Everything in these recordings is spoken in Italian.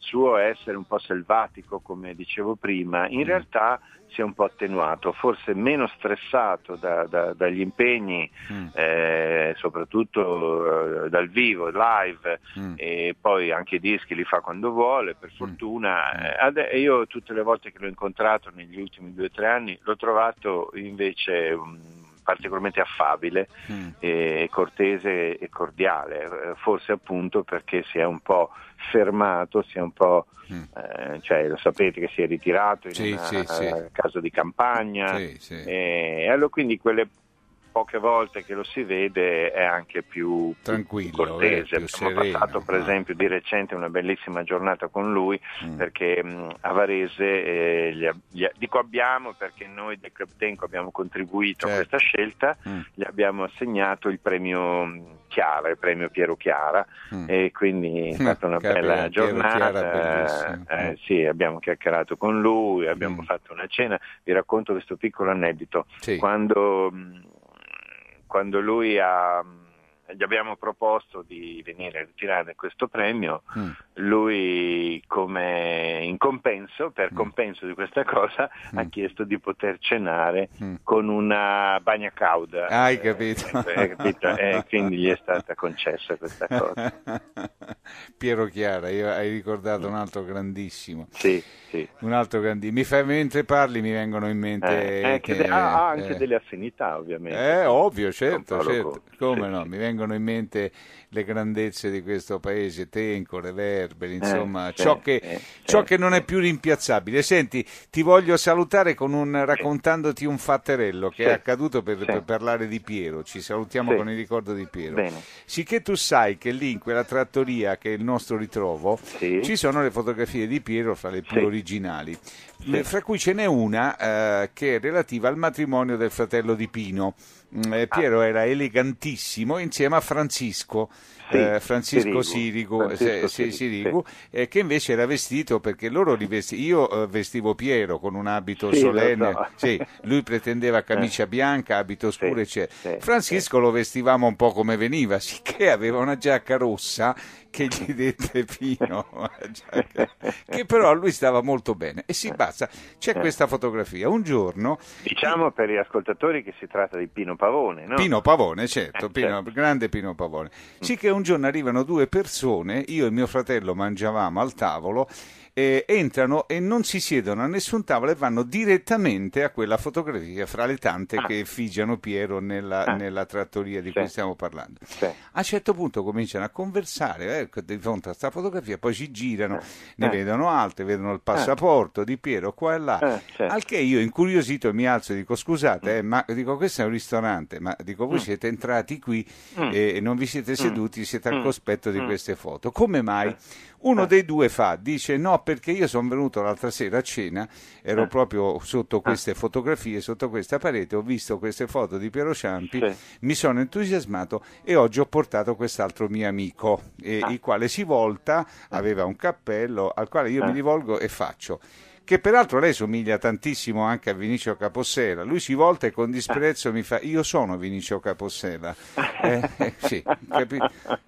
suo essere un po' selvatico, come dicevo prima, in mm. realtà si è un po' attenuato, forse meno stressato da, da, dagli impegni, mm. eh, soprattutto eh, dal vivo, live, mm. e poi anche i dischi li fa quando vuole, per mm. fortuna. Mm. Eh, io tutte le volte che l'ho incontrato negli ultimi due o tre anni l'ho trovato invece... Um, particolarmente affabile, mm. e cortese e cordiale, eh, forse appunto perché si è un po' fermato, si è un po', mm. eh, cioè, lo sapete che si è ritirato in sì, una, sì, sì. casa di campagna, e allora quindi quelle poche volte che lo si vede è anche più tranquillo, cortese. Eh, più sereno, Abbiamo passato per no? esempio di recente una bellissima giornata con lui mm. perché mh, mm, a Varese, eh, gli, gli, dico abbiamo perché noi del Club Tenco abbiamo contribuito certo. a questa scelta, mm. gli abbiamo assegnato il premio mm, Chiara, il premio Piero Chiara mm. e quindi è stata una bella eh, giornata. Eh, eh mm. sì, abbiamo chiacchierato con lui, abbiamo fatto una cena. Vi racconto questo piccolo aneddoto. Sì. Quando mh, quando lui ha gli abbiamo proposto di venire a ritirare questo premio, mm. lui come in compenso, per mm. compenso di questa cosa, mm. ha chiesto di poter cenare mm. con una bagna cauda. Hai capito? Eh, capito? eh, quindi gli è stata concessa questa cosa. Piero Chiara, hai ricordato un altro grandissimo. Sì, sì. Un altro grandissimo. Mi fa, mentre parli mi vengono in mente... Eh, eh, che, che, ha anche eh. delle affinità ovviamente. Eh, ovvio, certo, certo. Come sì, no, mi vengono vengono in mente le grandezze di questo paese, Tenco, Verberi, eh, insomma, eh, ciò, che, eh, ciò certo. che, non è più rimpiazzabile. Senti, ti voglio salutare un, raccontandoti un fatterello che è accaduto per, per, parlare di Piero, ci salutiamo con il ricordo di Piero. Bene. Sicché tu sai che lì in quella trattoria che è il nostro ritrovo ci sono le fotografie di Piero fra le più originali fra cui ce n'è una eh, che è relativa al matrimonio del fratello di Pino. Mm, eh, Piero era elegantissimo insieme a Francisco sì, eh, Francisco Sirigu, eh, Francisco se, Sirigu sì. Eh, che invece era vestito perché loro li vesti- io eh, vestivo Piero con un abito solenne, so. lui pretendeva camicia bianca, abito scuro, eccetera. Francisco lo vestivamo un po' come veniva, sicché aveva una giacca rossa che gli dette Pino, che però a lui stava molto bene. E si basta, c'è questa fotografia. Un giorno. Diciamo per gli ascoltatori che si tratta di Pino Pavone, no? Pino Pavone, certo, certo. Pino, grande Pino Pavone. Mm. Sì, che un un giorno arrivano due persone, io e mio fratello mangiavamo al tavolo, eh, entrano e non si siedono a nessun tavolo e vanno direttamente a quella fotografia fra le tante ah. che effigiano Piero nella, ah. nella trattoria di sì. cui stiamo parlando. Sì. A un certo punto cominciano a conversare eh, ecco, di fronte a questa fotografia, poi ci girano, ah. ne eh. vedono altre, vedono il eh. passaporto di Piero qua e là, sì. al che io incuriosito mi alzo e dico scusate, mm. eh, ma dico questo è un ristorante, ma dico voi mm. siete entrati qui mm. e non vi siete seduti, siete al mm. cospetto di mm. queste foto. Come mai? Eh. Uno eh. dei due fa, dice no perché io sono venuto l'altra sera a cena, ero eh. proprio sotto queste fotografie, sotto questa parete, ho visto queste foto di Piero Ciampi, sì. mi sono entusiasmato e oggi ho portato quest'altro mio amico, eh, il quale si volta, aveva un cappello al quale io mi rivolgo e faccio che peraltro lei somiglia tantissimo anche a Vinicio Capossela. Lui si volta e con disprezzo mi fa: Io sono Vinicio Capossela. Eh, sì, capi-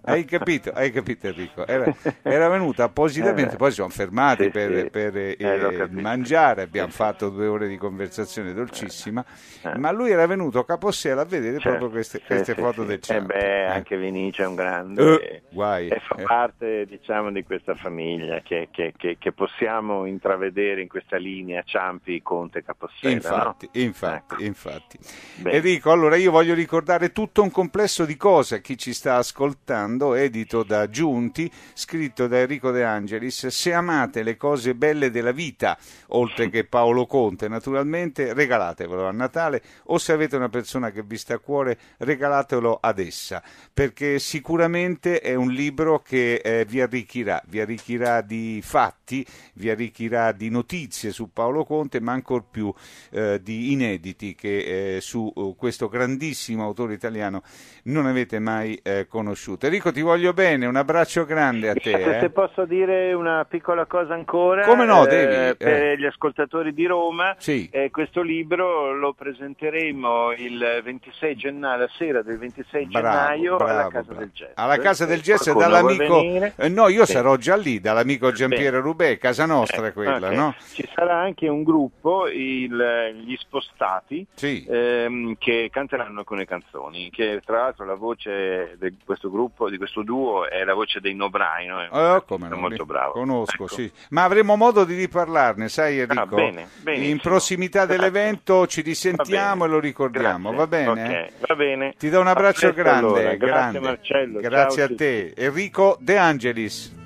hai capito, hai capito, Enrico. Era, era venuto appositamente, eh, poi siamo fermati sì, per, sì. per eh, eh mangiare. Abbiamo fatto due ore di conversazione dolcissima. Eh, ma lui era venuto Capossela a vedere certo. proprio queste, queste foto del cielo. beh, anche Vinicio è un grande. guai. E fa parte diciamo, di questa famiglia che, che, che, che possiamo intravedere in questa linea Ciampi, Conte, Capossella. Infatti, no? infatti, ecco. infatti. Beh. Enrico, allora io voglio ricordare tutto un complesso di cose a chi ci sta ascoltando, edito da Giunti, scritto da Enrico De Angelis. Se amate le cose belle della vita, oltre che Paolo Conte, naturalmente, regalatevelo a Natale o se avete una persona che vi sta a cuore, regalatelo ad essa, perché sicuramente è un libro che eh, vi arricchirà, vi arricchirà di fatti, vi arricchirà di notizie notizie su Paolo Conte, ma ancor più eh, di inediti che eh, su eh, questo grandissimo autore italiano non avete mai eh, conosciuto. Enrico, ti voglio bene, un abbraccio grande a te. Se eh. posso dire una piccola cosa ancora. Come no, eh, devi. Per gli ascoltatori di Roma, sì. questo libro lo presenteremo il 26 gennaio, la sera del 26 bravo, gennaio bravo, alla Casa bravo. del Jazz. Alla Casa del Jazz dall'amico... No, io sì. sarò già lì, dall'amico Giampiero Rubè, casa nostra quella, okay. no? ci sarà anche un gruppo, il, gli spostati, sì. ehm, che canteranno alcune canzoni, che tra l'altro la voce di questo gruppo, di questo duo, è la voce dei Nobraino, è eh, come no, molto bravo. Conosco, ecco. sì. Ma avremo modo di riparlarne, sai ah, Enrico? Ah, bene, bene, In prossimità dell'evento ci risentiamo e lo ricordiamo, va bene? Okay. va bene? Ti do un abbraccio grande, allora. grande, Grazie Marcello. Grazie Ciao, a te. Sì. Enrico De Angelis.